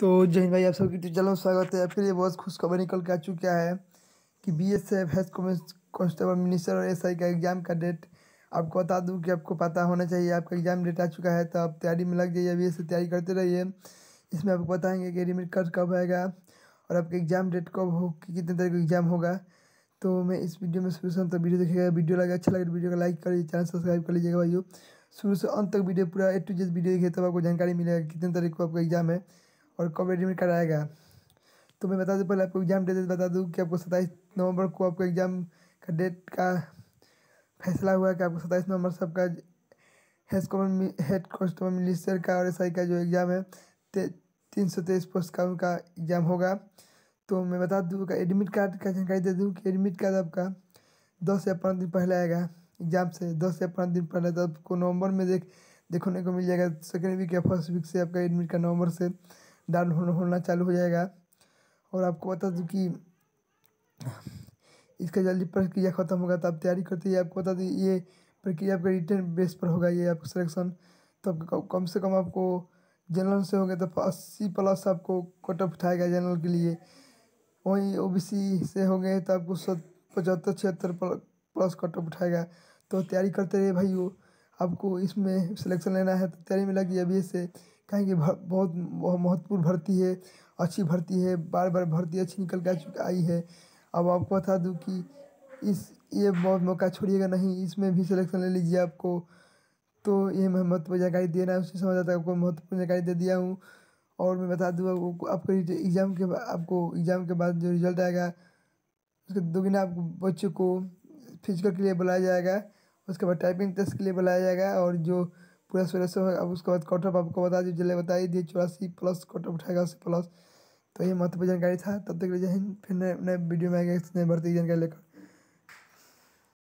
तो जय भाई आप सबकी टीचर स्वागत है फिर ये बहुत खुशखबरी निकल के आ चुका है कि B S F head constable minister और एस आई का एग्ज़ाम का डेट आपको बता दूं कि आपको पता होना चाहिए आपका एग्ज़ाम डेट आ चुका है तो आप तैयारी में लग जाइए अभी से तैयारी करते रहिए इसमें आपको बताएंगे कि एडमिट कार्ड कब आएगा और आपका एग्ज़ाम डेट कब हो कि कितने तारीख को एग्ज़ाम होगा तो मैं इस वीडियो में शुरू से अंत तक वीडियो देखिएगा वीडियो लगे अच्छा लगे तो वीडियो को लाइक करिए चैनल सब्सक्राइब कर लीजिएगा भाई शुरू से अंत तक वीडियो पूरा ए टू जेड वीडियो देखिए तब आपको जानकारी मिलेगा कितने तारीख को आपका एग्ज़ाम है और कब एडमिट कराएगा तो मैं बता दूँ पहले आपको एग्ज़ाम डेट बता दूँ कि आपको सत्ताईस नवंबर को आपको एग्ज़ाम का डेट का फैसला हुआ कि आपको सत्ताईस नवंबर से आपका head common head constable minister का और एस का जो एग्ज़ाम है तीन सौ तेईस पोस्ट का उनका एग्ज़ाम होगा तो मैं बता दूँ का एडमिट कार्ड का जानकारी दे दूँ कि एडमिट कार्ड आपका दस या पंद्रह दिन पहले आएगा एग्ज़ाम से दस या पंद्रह दिन पहले तो आपको नवंबर में देख देखने को मिल जाएगा सेकेंड वीक या फर्स्ट वीक से आपका एडमिट कार्ड नवंबर से हो होना चालू हो जाएगा और आपको बता दूँ कि इसका जल्दी प्रक्रिया ख़त्म होगा तो आप तैयारी करते ही आपको बता दें ये प्रक्रिया आपका रिटर्न बेस पर होगा ये आपका सिलेक्शन तो आपको कम से कम आपको जनरल से होंगे तो अस्सी प्लस आपको कट ऑफ उठाएगा जनरल के लिए वहीं ओबीसी से होंगे तो आपको सत पचहत्तर छिहत्तर प्लस कट ऑफ उठाएगा तो तैयारी करते रहे भाई वो आपको इसमें सिलेक्शन लेना है तो तैयारी में कि अभी से कहेंगे बहुत महत्वपूर्ण भर्ती है अच्छी भर्ती है बार बार भर्ती अच्छी निकल के आ चुकी आई है अब आपको बता दूँ कि इस ये बहुत मौका छोड़िएगा नहीं इसमें भी सिलेक्शन ले लीजिए आपको तो ये मैं महत्वपूर्ण जानकारी दे रहा है उससे समझ आता है आपको महत्वपूर्ण जानकारी दे दिया हूँ और मैं बता दूँ आपको आपके एग्ज़ाम के आपको एग्ज़ाम के बाद जो रिजल्ट आएगा उसके दोगुना आपको बच्चों को फिजिकल के लिए बुलाया जाएगा उसके बाद टाइपिंग टेस्ट के लिए बुलाया जाएगा और जो पूरा सोलह सौ अब उसके बाद कट ऑफ आपको बता दीजिए जल्द बता दीजिए चौरासी प्लस कट ऑफ उठाएगा अस्सी प्लस तो ये महत्वपूर्ण जानकारी था तब तक जय हिंद फिर नए नए वीडियो में आएगा नए भर्ती की जानकारी लेकर